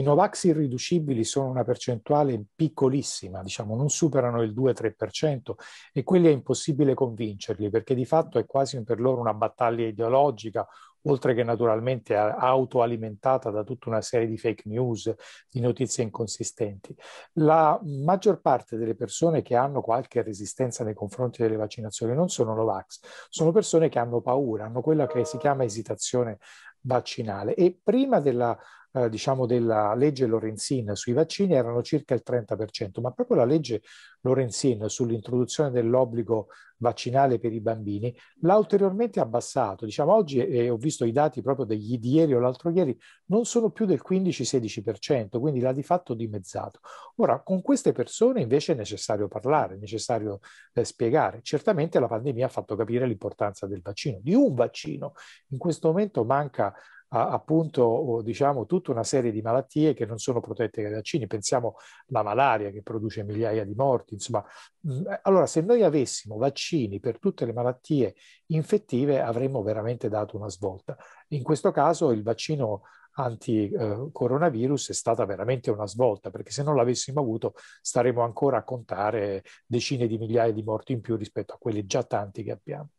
I Novax irriducibili sono una percentuale piccolissima, diciamo non superano il 2-3% e quelli è impossibile convincerli perché di fatto è quasi per loro una battaglia ideologica oltre che naturalmente autoalimentata da tutta una serie di fake news, di notizie inconsistenti. La maggior parte delle persone che hanno qualche resistenza nei confronti delle vaccinazioni non sono Novax, sono persone che hanno paura, hanno quella che si chiama esitazione vaccinale e prima della eh, diciamo della legge Lorenzin sui vaccini erano circa il 30%, ma proprio la legge Lorenzin sull'introduzione dell'obbligo vaccinale per i bambini l'ha ulteriormente abbassato. Diciamo oggi, eh, ho visto i dati proprio degli di ieri o l'altro ieri, non sono più del 15-16%, quindi l'ha di fatto dimezzato. Ora, con queste persone invece è necessario parlare, è necessario eh, spiegare. Certamente la pandemia ha fatto capire l'importanza del vaccino, di un vaccino. In questo momento manca appunto oh, diciamo, tutta una serie di malattie che non sono protette dai vaccini. Pensiamo alla malaria che produce migliaia di morti. Insomma, mm, eh, allora se noi avessimo vaccini per tutte le malattie infettive avremmo veramente dato una svolta. In questo caso il vaccino anti-coronavirus eh, è stata veramente una svolta, perché se non l'avessimo avuto staremmo ancora a contare decine di migliaia di morti in più rispetto a quelli già tanti che abbiamo.